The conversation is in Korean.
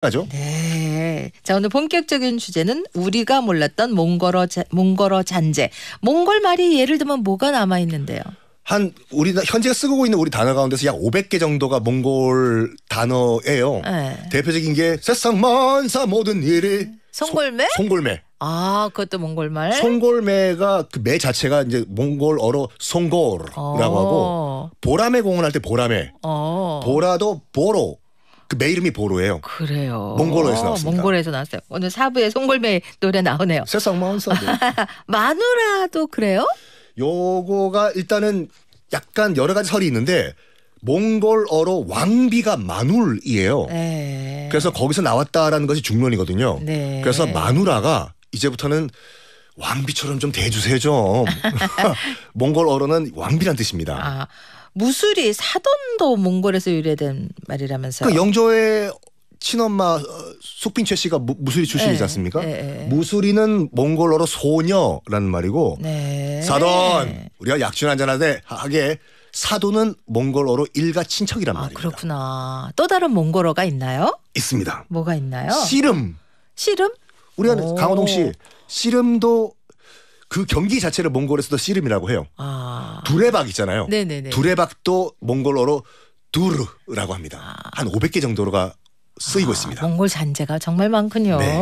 가죠. 네. 자 오늘 본격적인 주제는 우리가 몰랐던 몽골어 자, 몽골어 잔재. 몽골 말이 예를 들면 뭐가 남아 있는데요. 한 우리 현재 쓰고 있는 우리 단어 가운데서 약 500개 정도가 몽골 단어예요. 네. 대표적인 게 세상 만사 모든 일이 송골매. 소, 송골매. 아, 그것도 몽골말. 송골매가 그 매 자체가 이제 몽골어로 송골이라고 어. 하고 보라매 공원할 때보라매 어. 보라도 보로. 그매 이름이 보로예요. 그래요. 몽골에서나왔습니 몽골에서 나왔어요. 오늘 사부의 송골매 노래 나오네요. 세상 마흔살. 마누라도 그래요? 요거가 일단은 약간 여러 가지 설이 있는데 몽골어로 왕비가 마눌이에요. 네. 그래서 거기서 나왔다라는 것이 중론이거든요. 네. 그래서 마누라가 이제부터는 왕비처럼 좀 대주세요 좀. 몽골어로는 왕비란 뜻입니다. 아. 무술이 사돈도 몽골에서 유래된 말이라면서요. 그 영조의 친엄마 숙빈채 어, 씨가 무술이 출신이지 네, 않습니까? 네. 네, 네. 무술이는 몽골어로 소녀라는 말이고 네. 사돈 우리가 약주 한잔하되 하게 사돈은 몽골어로 일가 친척이란 아, 말입니다. 그렇구나. 또 다른 몽골어가 있나요? 있습니다. 뭐가 있나요? 씨름. 씨름? 우리가 강호동 씨 씨름도 그 경기 자체를 몽골에서도 씨름이라고 해요. 아. 두레박 있잖아요. 네네네. 두레박도 몽골어로 두르라고 합니다. 아. 한 500개 정도가 로 쓰이고 아, 있습니다. 몽골 잔재가 정말 많군요. 네.